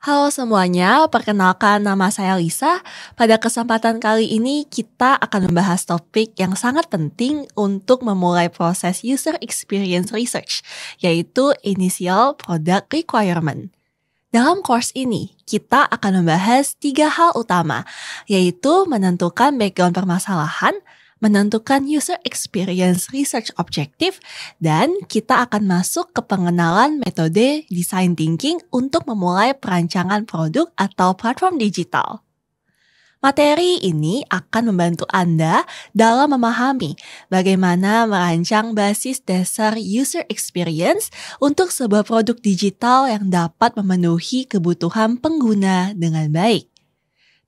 Halo semuanya, perkenalkan nama saya Lisa. Pada kesempatan kali ini kita akan membahas topik yang sangat penting untuk memulai proses user experience research, yaitu initial product requirement. Dalam course ini, kita akan membahas tiga hal utama, yaitu menentukan background permasalahan, menentukan user experience research objective, dan kita akan masuk ke pengenalan metode design thinking untuk memulai perancangan produk atau platform digital. Materi ini akan membantu Anda dalam memahami bagaimana merancang basis dasar user experience untuk sebuah produk digital yang dapat memenuhi kebutuhan pengguna dengan baik.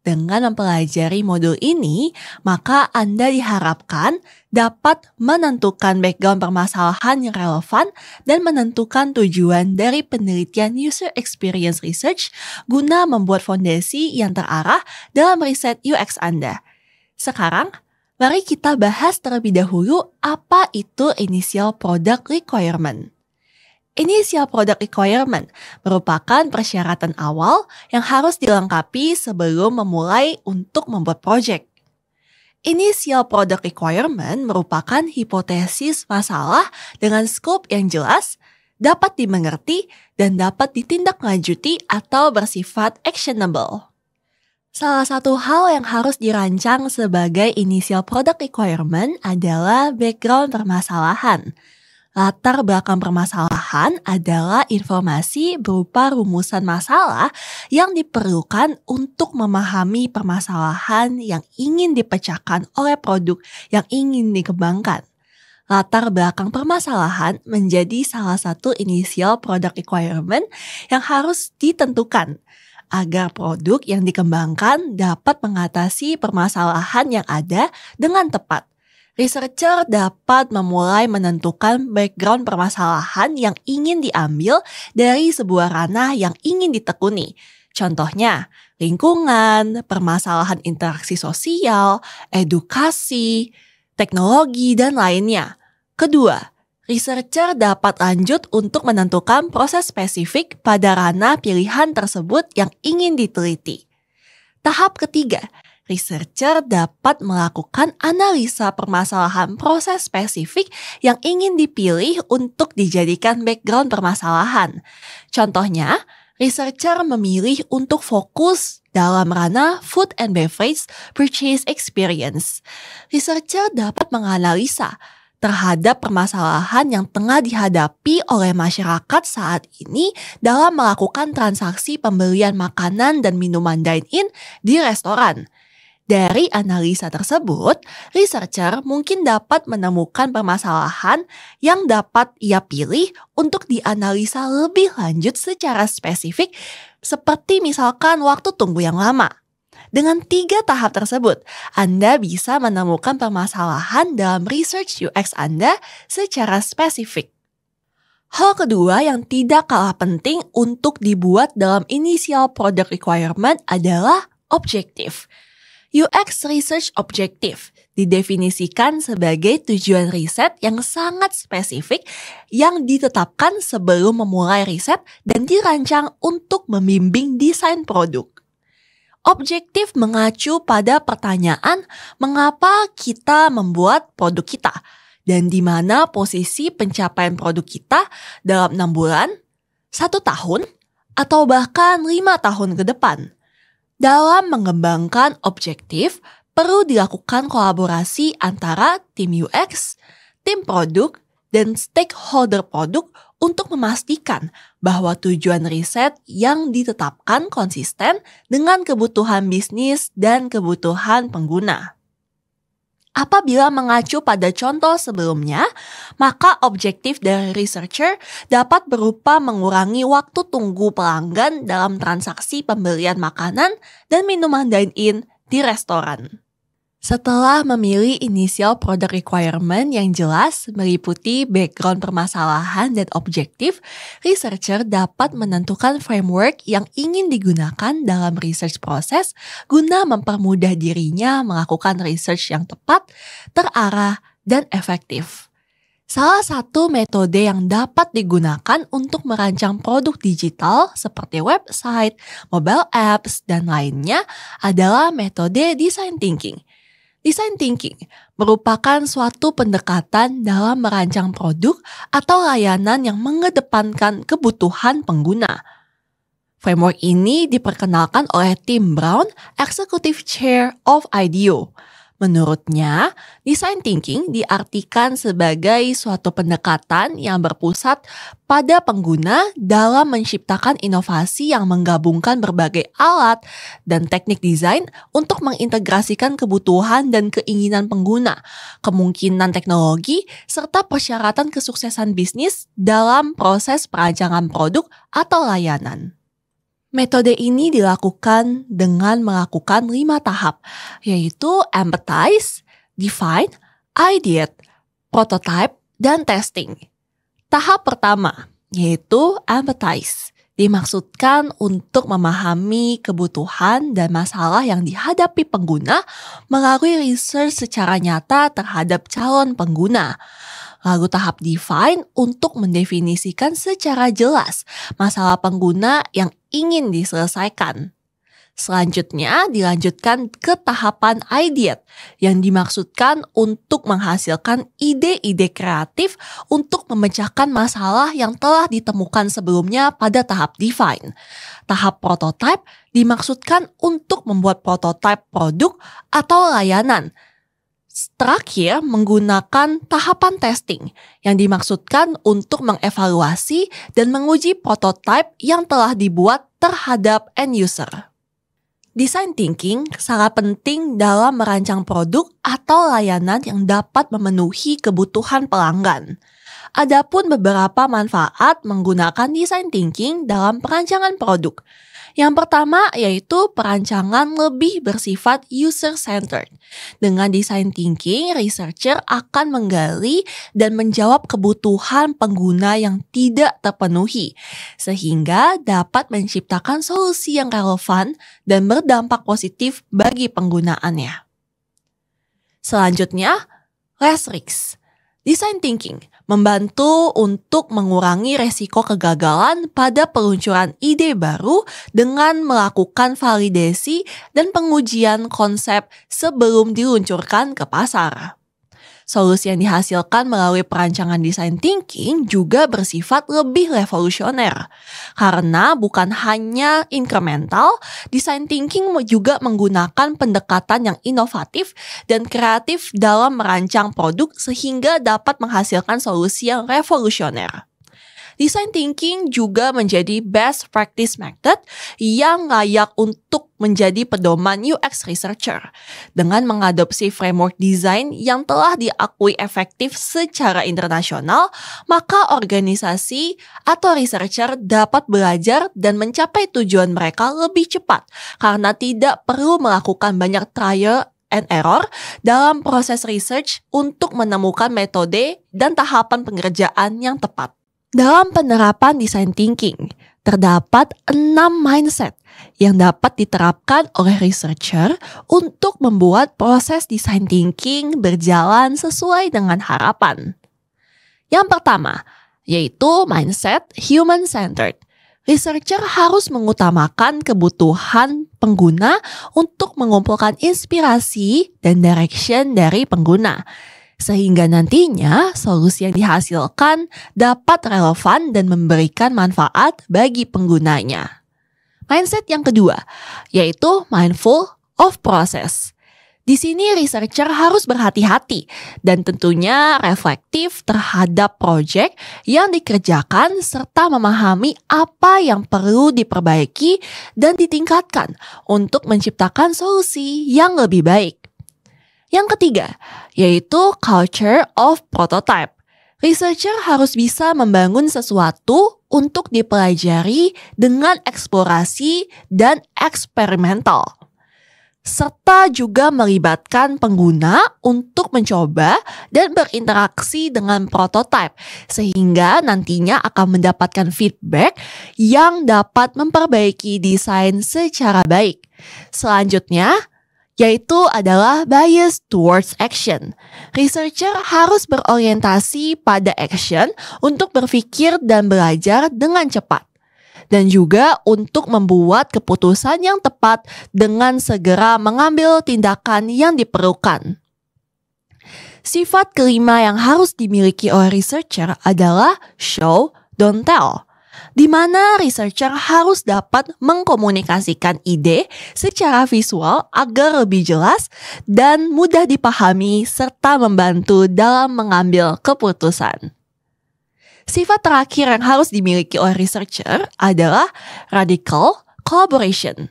Dengan mempelajari modul ini, maka Anda diharapkan dapat menentukan background permasalahan yang relevan dan menentukan tujuan dari penelitian user experience research guna membuat fondasi yang terarah dalam riset UX Anda. Sekarang, mari kita bahas terlebih dahulu apa itu initial product requirement. Initial Product Requirement merupakan persyaratan awal yang harus dilengkapi sebelum memulai untuk membuat project. Initial Product Requirement merupakan hipotesis masalah dengan scope yang jelas, dapat dimengerti, dan dapat ditindaklanjuti atau bersifat actionable. Salah satu hal yang harus dirancang sebagai initial product requirement adalah background permasalahan – Latar belakang permasalahan adalah informasi berupa rumusan masalah yang diperlukan untuk memahami permasalahan yang ingin dipecahkan oleh produk yang ingin dikembangkan. Latar belakang permasalahan menjadi salah satu inisial product requirement yang harus ditentukan agar produk yang dikembangkan dapat mengatasi permasalahan yang ada dengan tepat Researcher dapat memulai menentukan background permasalahan yang ingin diambil dari sebuah ranah yang ingin ditekuni. Contohnya, lingkungan, permasalahan interaksi sosial, edukasi, teknologi, dan lainnya. Kedua, researcher dapat lanjut untuk menentukan proses spesifik pada ranah pilihan tersebut yang ingin diteliti. Tahap ketiga, researcher dapat melakukan analisa permasalahan proses spesifik yang ingin dipilih untuk dijadikan background permasalahan. Contohnya, researcher memilih untuk fokus dalam ranah food and beverage purchase experience. Researcher dapat menganalisa terhadap permasalahan yang tengah dihadapi oleh masyarakat saat ini dalam melakukan transaksi pembelian makanan dan minuman dine-in di restoran. Dari analisa tersebut, researcher mungkin dapat menemukan permasalahan yang dapat ia pilih untuk dianalisa lebih lanjut secara spesifik, seperti misalkan waktu tunggu yang lama. Dengan tiga tahap tersebut, Anda bisa menemukan permasalahan dalam research UX Anda secara spesifik. Hal kedua yang tidak kalah penting untuk dibuat dalam initial product requirement adalah objective. UX Research Objective didefinisikan sebagai tujuan riset yang sangat spesifik yang ditetapkan sebelum memulai riset dan dirancang untuk membimbing desain produk. Objektif mengacu pada pertanyaan mengapa kita membuat produk kita dan di mana posisi pencapaian produk kita dalam 6 bulan, 1 tahun, atau bahkan 5 tahun ke depan – dalam mengembangkan objektif, perlu dilakukan kolaborasi antara tim UX, tim produk, dan stakeholder produk untuk memastikan bahwa tujuan riset yang ditetapkan konsisten dengan kebutuhan bisnis dan kebutuhan pengguna. Apabila mengacu pada contoh sebelumnya, maka objektif dari researcher dapat berupa mengurangi waktu tunggu pelanggan dalam transaksi pembelian makanan dan minuman dine-in di restoran. Setelah memilih inisial product requirement yang jelas meliputi background permasalahan dan objektif, researcher dapat menentukan framework yang ingin digunakan dalam research proses guna mempermudah dirinya melakukan research yang tepat, terarah, dan efektif. Salah satu metode yang dapat digunakan untuk merancang produk digital seperti website, mobile apps, dan lainnya adalah metode design thinking – Design thinking merupakan suatu pendekatan dalam merancang produk atau layanan yang mengedepankan kebutuhan pengguna. Framework ini diperkenalkan oleh Tim Brown, Executive Chair of IDEO, Menurutnya, design thinking diartikan sebagai suatu pendekatan yang berpusat pada pengguna dalam menciptakan inovasi yang menggabungkan berbagai alat dan teknik desain untuk mengintegrasikan kebutuhan dan keinginan pengguna, kemungkinan teknologi, serta persyaratan kesuksesan bisnis dalam proses perancangan produk atau layanan. Metode ini dilakukan dengan melakukan lima tahap, yaitu empathize, define, ideate, prototype, dan testing. Tahap pertama yaitu empathize, dimaksudkan untuk memahami kebutuhan dan masalah yang dihadapi pengguna melalui research secara nyata terhadap calon pengguna lalu tahap define untuk mendefinisikan secara jelas masalah pengguna yang ingin diselesaikan. Selanjutnya dilanjutkan ke tahapan ideate yang dimaksudkan untuk menghasilkan ide-ide kreatif untuk memecahkan masalah yang telah ditemukan sebelumnya pada tahap define. Tahap prototype dimaksudkan untuk membuat prototype produk atau layanan terakhir ya menggunakan tahapan testing yang dimaksudkan untuk mengevaluasi dan menguji prototipe yang telah dibuat terhadap end user. Design thinking sangat penting dalam merancang produk atau layanan yang dapat memenuhi kebutuhan pelanggan. Adapun beberapa manfaat menggunakan design thinking dalam perancangan produk. Yang pertama yaitu perancangan lebih bersifat user-centered. Dengan design thinking, researcher akan menggali dan menjawab kebutuhan pengguna yang tidak terpenuhi, sehingga dapat menciptakan solusi yang relevan dan berdampak positif bagi penggunaannya. Selanjutnya, risk. Design thinking membantu untuk mengurangi resiko kegagalan pada peluncuran ide baru dengan melakukan validasi dan pengujian konsep sebelum diluncurkan ke pasar. Solusi yang dihasilkan melalui perancangan desain thinking juga bersifat lebih revolusioner. Karena bukan hanya incremental, Desain thinking juga menggunakan pendekatan yang inovatif dan kreatif dalam merancang produk sehingga dapat menghasilkan solusi yang revolusioner design thinking juga menjadi best practice method yang layak untuk menjadi pedoman UX researcher dengan mengadopsi framework design yang telah diakui efektif secara internasional, maka organisasi atau researcher dapat belajar dan mencapai tujuan mereka lebih cepat karena tidak perlu melakukan banyak trial and error dalam proses research untuk menemukan metode dan tahapan pengerjaan yang tepat. Dalam penerapan design thinking, terdapat enam mindset yang dapat diterapkan oleh researcher untuk membuat proses design thinking berjalan sesuai dengan harapan. Yang pertama, yaitu mindset human-centered. Researcher harus mengutamakan kebutuhan pengguna untuk mengumpulkan inspirasi dan direction dari pengguna sehingga nantinya solusi yang dihasilkan dapat relevan dan memberikan manfaat bagi penggunanya. Mindset yang kedua yaitu mindful of process. Di sini researcher harus berhati-hati dan tentunya reflektif terhadap proyek yang dikerjakan serta memahami apa yang perlu diperbaiki dan ditingkatkan untuk menciptakan solusi yang lebih baik. Yang ketiga, yaitu culture of prototype. Researcher harus bisa membangun sesuatu untuk dipelajari dengan eksplorasi dan eksperimental. Serta juga melibatkan pengguna untuk mencoba dan berinteraksi dengan prototipe, sehingga nantinya akan mendapatkan feedback yang dapat memperbaiki desain secara baik. Selanjutnya, yaitu adalah bias towards action. Researcher harus berorientasi pada action untuk berpikir dan belajar dengan cepat, dan juga untuk membuat keputusan yang tepat dengan segera mengambil tindakan yang diperlukan. Sifat kelima yang harus dimiliki oleh researcher adalah show, don't tell di mana researcher harus dapat mengkomunikasikan ide secara visual agar lebih jelas dan mudah dipahami serta membantu dalam mengambil keputusan. Sifat terakhir yang harus dimiliki oleh researcher adalah radical collaboration.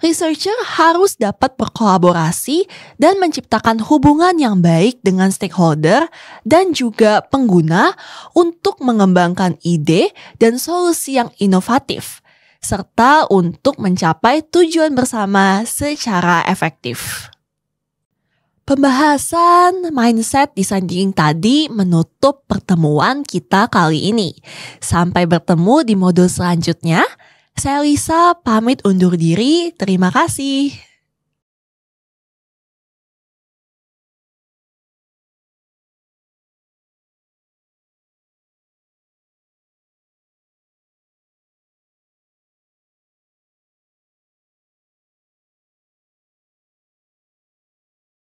Researcher harus dapat berkolaborasi dan menciptakan hubungan yang baik dengan stakeholder dan juga pengguna untuk mengembangkan ide dan solusi yang inovatif, serta untuk mencapai tujuan bersama secara efektif. Pembahasan mindset design thinking tadi menutup pertemuan kita kali ini. Sampai bertemu di modul selanjutnya. Saya Lisa pamit undur diri. Terima kasih.